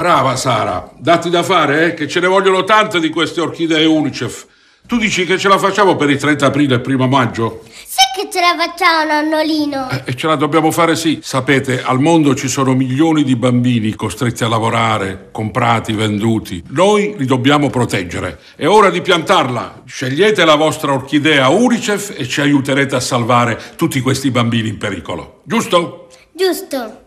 Brava Sara, dati da fare, eh? che ce ne vogliono tante di queste orchidee Unicef. Tu dici che ce la facciamo per il 30 aprile e primo maggio? Sì che ce la facciamo, nonnolino? Eh, e eh, ce la dobbiamo fare sì. Sapete, al mondo ci sono milioni di bambini costretti a lavorare, comprati, venduti. Noi li dobbiamo proteggere. È ora di piantarla. Scegliete la vostra orchidea Unicef e ci aiuterete a salvare tutti questi bambini in pericolo. Giusto? Giusto.